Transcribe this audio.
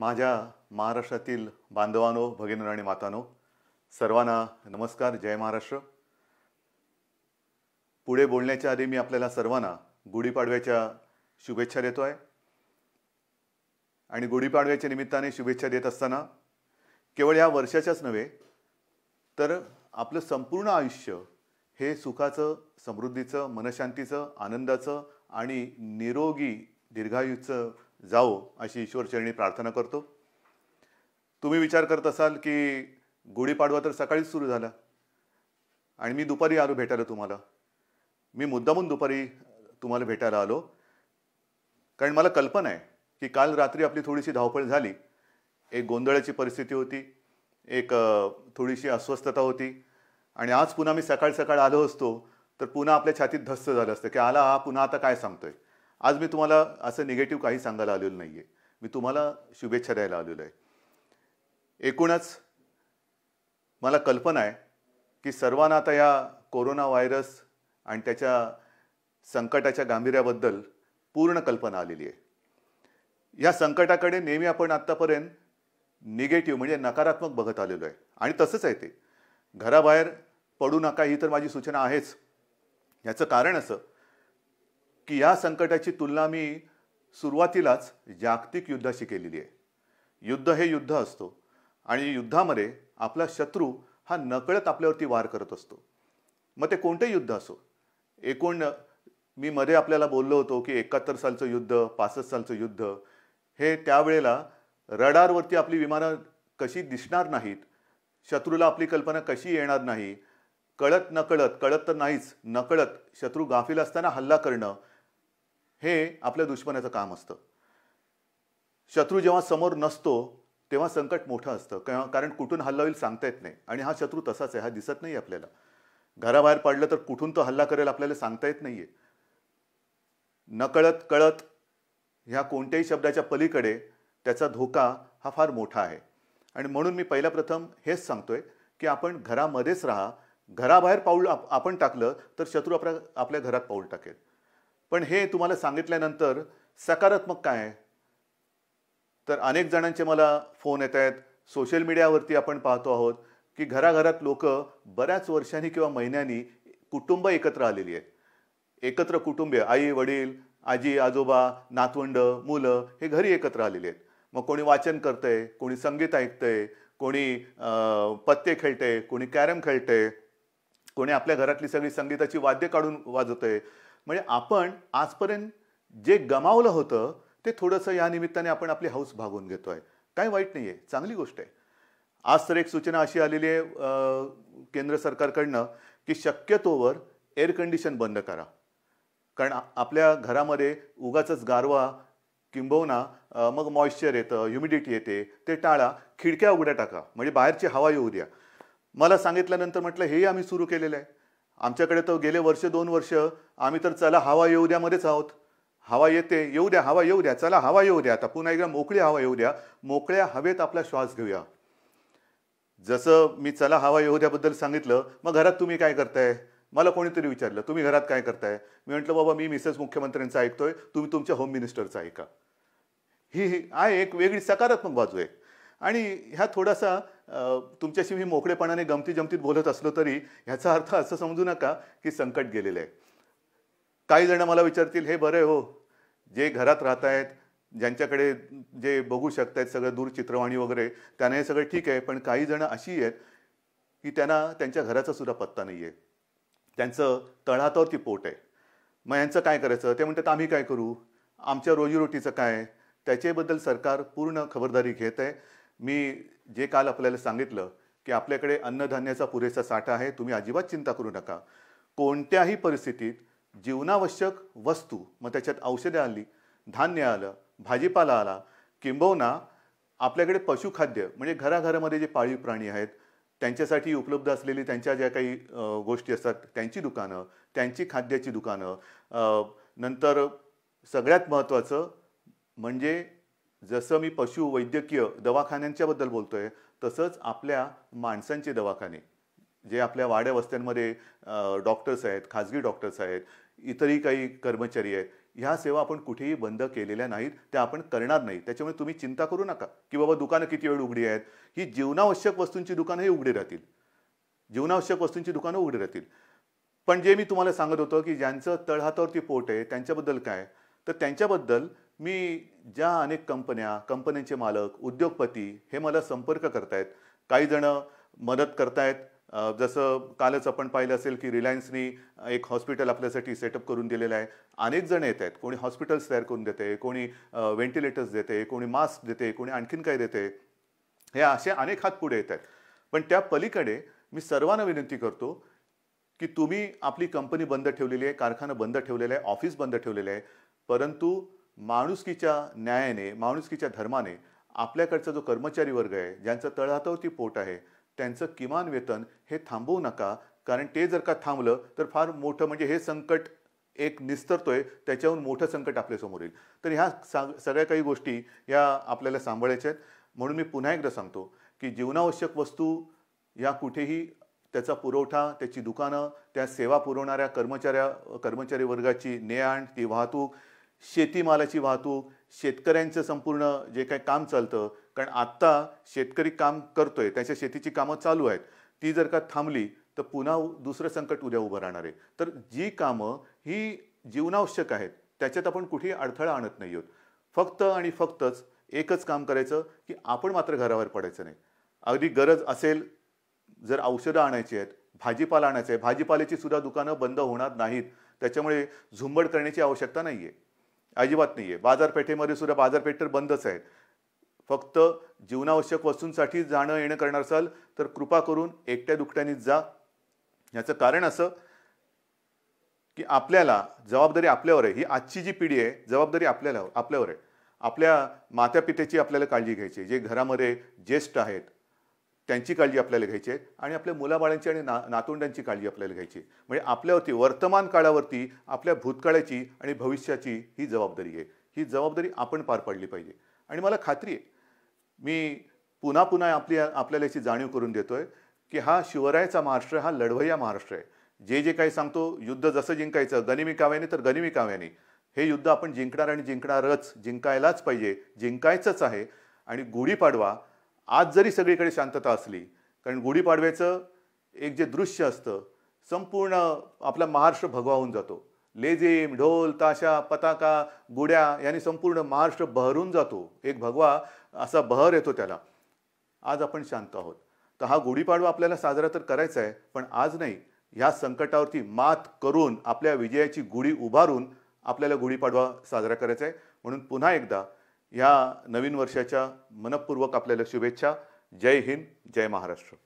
माझ्या महाराष्ट्रातील बांधवानो भगिनीनो आणि मातानो सर्वांना नमस्कार जय महाराष्ट्र पुढे बोलण्याच्या आधी मी आपल्याला सर्वांना गुढीपाडव्याच्या शुभेच्छा देतो आहे आणि गुढीपाडव्याच्या निमित्ताने शुभेच्छा देत असताना केवळ या वर्षाच्याच नव्हे तर आपलं संपूर्ण आयुष्य हे सुखाचं समृद्धीचं मनशांतीचं आनंदाचं आणि निरोगी दीर्घायुचं जावो अशी ईश्वरचरणी प्रार्थना करतो तुम्ही विचार करत असाल की गुढीपाडवा तर सकाळीच सुरू झाला आणि मी दुपारी आलो भेटायला तुम्हाला मी मुद्दामून दुपारी तुम्हाला भेटायला आलो कारण मला कल्पना आहे की काल रात्री आपली थोडीशी धावपळ झाली एक गोंधळाची परिस्थिती होती एक थोडीशी अस्वस्थता होती आणि आज पुन्हा मी सकाळ सकाळ आलो असतो तर पुन्हा आपल्या छातीत धस्त झालं असतं की आला हा पुन्हा आता काय सांगतोय आज मी तुम्हाला असं निगेटिव्ह काही सांगायला आलेलो नाही आहे मी तुम्हाला शुभेच्छा द्यायला आलेलो आहे एकूणच मला कल्पना आहे की सर्वांना आता या कोरोना व्हायरस आणि त्याच्या संकटाच्या गांभीर्याबद्दल पूर्ण कल्पना आलेली आहे या संकटाकडे नेहमी आपण आत्तापर्यंत निगेटिव्ह म्हणजे नकारात्मक बघत आलेलो आहे आणि तसंच आहे ते घराबाहेर पडू नका ही तर माझी सूचना आहेच याचं कारण असं की या संकटाची तुलना मी सुरुवातीलाच जागतिक युद्धाशी केलेली आहे युद्ध हे युद्ध असतो आणि युद्धामध्ये आपला शत्रू हा नकळत आपल्यावरती वार करत असतो मग ते कोणते युद्ध असो एकूण मी मध्ये आपल्याला बोललो होतो की एकाहत्तर सालचं युद्ध पासष्ट सालचं युद्ध हे त्यावेळेला रडारवरती आपली विमानं कशी दिसणार नाहीत शत्रूला आपली कल्पना कशी येणार नाही कळत नकळत कळत तर नाहीच नकळत शत्रू गाफील असताना हल्ला करणं हे आपल्या दुश्मनाचं काम असतं शत्रू जेव्हा समोर नसतो तेव्हा संकट मोठं असतं कारण कुठून हल्ला होईल सांगता येत नाही आणि हा शत्रू तसाच आहे हा दिसत नाही आपल्याला घराबाहेर पडलं तर कुठून तो हल्ला करेल आपल्याला सांगता येत नाही आहे नकळत कळत ह्या कोणत्याही शब्दाच्या पलीकडे त्याचा धोका हा फार मोठा आहे आणि म्हणून मी पहिल्या प्रथम हेच सांगतोय की आपण घरामध्येच राहा घराबाहेर पाऊल आपण टाकलं तर शत्रू आपल्या आपल्या घरात पाऊल टाकेल पण हे तुम्हाला सांगितल्यानंतर सकारात्मक काय आहे तर अनेक जणांचे मला फोन येत आहेत सोशल मीडियावरती आपण पाहतो आहोत की घराघरात लोक बऱ्याच वर्षांनी किंवा महिन्यांनी कुटुंब एकत्र आलेली आहेत एकत्र कुटुंबीय आई वडील आजी आजोबा नातवंड मुलं हे घरी एकत्र आलेले आहेत मग कोणी वाचन करतंय कोणी संगीत ऐकतंय कोणी पत्ते खेळते कोणी कॅरम खेळते कोणी आपल्या घरातली सगळी संगीताची वाद्य काढून वाजवतंय म्हणजे आपण आजपर्यंत जे गमावलं होतं ते थोडंसं या निमित्ताने आपण आपली हाऊस भागून घेतो आहे काय वाईट नाही आहे चांगली गोष्ट आहे आज तर एक सूचना अशी आलेली आहे केंद्र सरकारकडनं की शक्यतोवर एअर कंडिशन बंद करा कारण आपल्या घरामध्ये उगाचंच गारवा किंबवना मग मॉइश्चर येतं ह्युमिडिटी येते ते टाळा खिडक्या उघड्या टाका म्हणजे बाहेरची हवा येऊ द्या मला सांगितल्यानंतर म्हटलं हेही आम्ही सुरू केलेलं आहे आमच्याकडे तर गेले वर्ष दोन वर्ष आम्ही तर चला हवा येऊ द्यामध्येच आहोत हवा येते येऊ द्या हवा येऊ द्या चला हवा येऊ द्या आता पुन्हा एकदा मोकळी हवा येऊ द्या मोकळ्या हवेत आपला श्वास घेऊया जसं मी चला हवा येऊ द्याबद्दल सांगितलं मग घरात तुम्ही काय करताय मला कोणीतरी विचारलं तुम्ही घरात काय करताय मी म्हटलं बाबा मी मिसेस मुख्यमंत्र्यांचं ऐकतोय तुम्ही तुमच्या होम मिनिस्टरचं ऐका ही आहे एक वेगळी सकारात्मक बाजू आहे आणि ह्या थोडासा तुमच्याशी मी मोकळेपणाने गमती जमतीत बोलत असलो तरी ह्याचा अर्थ असं समजू नका की संकट गेलेलं आहे काही जण मला विचारतील हे बरं हो जे घरात राहत आहेत ज्यांच्याकडे जे बघू शकतायत सगळं दूरचित्रवाणी वगैरे त्यांना हे सगळं ठीक आहे पण काही जण अशी आहेत की त्यांना त्यांच्या घराचा सुद्धा पत्ता नाही आहे त्यांचं ती पोट आहे मग यांचं काय करायचं ते म्हणतात आम्ही काय करू आमच्या रोजीरोटीचं काय त्याच्याबद्दल सरकार पूर्ण खबरदारी घेत आहे मी जे काल आपल्याला सांगितलं की आपल्याकडे अन्नधान्याचा पुरेसा साठा आहे तुम्ही अजिबात चिंता करू नका कोणत्याही परिस्थितीत जीवनावश्यक वस्तू मग त्याच्यात औषधं आली धान्य आलं भाजीपाला आला किंबहुना आपल्याकडे पशुखाद्य म्हणजे घराघरामध्ये जे पाळीव प्राणी आहेत त्यांच्यासाठी उपलब्ध असलेली त्यांच्या ज्या काही गोष्टी असतात त्यांची दुकानं त्यांची खाद्याची दुकानं नंतर सगळ्यात महत्त्वाचं म्हणजे जसं मी पशु वैद्यकीय दवाखान्यांच्याबद्दल बोलतोय तसंच आपल्या माणसांचे दवाखाने जे आपल्या वाड्या वस्त्यांमध्ये डॉक्टर्स आहेत खाजगी डॉक्टर्स आहेत इतरही काही कर्मचारी आहेत ह्या सेवा आपण कुठेही बंद केलेल्या नाहीत त्या आपण करणार नाही त्याच्यामुळे तुम्ही चिंता करू नका की बाबा दुकानं किती वेळ उघडी आहेत ही जीवनावश्यक वस्तूंची दुकानंही उघडी राहतील जीवनावश्यक वस्तूंची दुकानं उघडी राहतील पण जे मी तुम्हाला सांगत होतो की ज्यांचं तळहातावरती पोट आहे त्यांच्याबद्दल काय तर त्यांच्याबद्दल मी ज्या अनेक कंपन्या कंपन्यांचे मालक उद्योगपती हे मला संपर्क करतायत काही जणं मदत करतायत जसं कालच आपण पाहिलं असेल की रिलायन्सनी एक हॉस्पिटल आपल्यासाठी सेटअप करून दिलेलं आहे अनेक जण येत आहेत कोणी हॉस्पिटल्स तयार करून देते कोणी व्हेंटिलेटर्स देते कोणी मास्क देते कोणी आणखीन काय देते हे असे अनेक हात पुढे येत आहेत पण त्या पलीकडे मी सर्वांना विनंती करतो की तुम्ही आपली कंपनी बंद ठेवलेली आहे कारखाना बंद ठेवलेला आहे ऑफिस बंद ठेवलेलं आहे परंतु माणुसकीच्या न्यायाने माणुसकीच्या धर्माने आपल्याकडचा जो कर्मचारी वर्ग आहे ज्यांचं तळहातावरती पोट आहे त्यांचं किमान वेतन हे थांबवू नका कारण ते जर का थांबलं तर फार मोठं म्हणजे हे संकट एक आहे त्याच्याहून मोठं संकट आपल्यासमोर येईल तर ह्या सा सगळ्या काही गोष्टी या आपल्याला सांभाळायच्या आहेत म्हणून मी पुन्हा एकदा सांगतो की जीवनावश्यक वस्तू या कुठेही त्याचा पुरवठा त्याची दुकानं त्या सेवा पुरवणाऱ्या कर्मचाऱ्या कर्मचारी वर्गाची ने आण ती वाहतूक शेतीमालाची वाहतूक शेतकऱ्यांचं संपूर्ण जे काही काम चालतं कारण आत्ता शेतकरी काम करतोय त्याच्या शेतीची कामं चालू आहेत ती जर का थांबली तर पुन्हा दुसरं संकट उद्या उभं राहणार आहे तर जी कामं ही जीवनावश्यक आहेत त्याच्यात आपण कुठेही अडथळा आणत नाही आहोत फक्त आणि फक्तच एकच काम करायचं की आपण मात्र घरावर पडायचं नाही अगदी गरज असेल जर औषधं आणायची आहेत भाजीपाला आणायचं आहे भाजीपाल्याची सुद्धा दुकानं बंद होणार नाहीत त्याच्यामुळे झुंबड करण्याची आवश्यकता नाही आहे अजिबात नाही आहे बाजारपेठेमध्ये सुद्धा बाजारपेठ तर बंदच आहेत फक्त जीवनावश्यक वस्तूंसाठी जाणं येणं करणार असाल तर कृपा करून एकट्या दुकट्यानीच जा याचं कारण असं की आपल्याला जबाबदारी आपल्यावर आहे ही आजची जी पिढी आहे जबाबदारी आपल्याला आपल्यावर आहे आपल्या मात्यापित्याची आपल्याला काळजी घ्यायची जे घरामध्ये ज्येष्ठ आहेत त्यांची काळजी आपल्याला घ्यायची आहे आणि आपल्या मुलाबाळांची आणि ना नातोंडांची काळजी आपल्याला घ्यायची आहे म्हणजे आपल्यावरती वर्तमान काळावरती आपल्या भूतकाळाची आणि भविष्याची ही जबाबदारी आहे ही जबाबदारी आपण पार पाडली पाहिजे आणि मला खात्री आहे मी पुन्हा पुन्हा आपली आपल्याला याची जाणीव करून देतो आहे की हा शिवरायाचा महाराष्ट्र हा लढवय्या महाराष्ट्र आहे जे जे काही सांगतो युद्ध जसं जिंकायचं गनिमी काव्याने तर गनिमी काव्याने हे युद्ध आपण जिंकणार आणि जिंकणारच जिंकायलाच पाहिजे जिंकायचंच आहे आणि गुढीपाडवा आज जरी सगळीकडे शांतता असली कारण गुढीपाडव्याचं एक जे दृश्य असतं संपूर्ण आपला महाराष्ट्र भगवाहून जातो लेझिम ढोल ताशा पताका गुड्या याने संपूर्ण महाराष्ट्र बहरून जातो एक भगवा असा बहर येतो त्याला आज आपण शांत आहोत तर हा गुढीपाडवा आपल्याला साजरा तर करायचा आहे पण आज नाही ह्या संकटावरती मात करून आपल्या विजयाची गुढी उभारून आपल्याला गुढीपाडवा साजरा करायचा आहे म्हणून पुन्हा एकदा ह्या नवीन वर्षाच्या मनपूर्वक आपल्याला शुभेच्छा जय हिंद जय महाराष्ट्र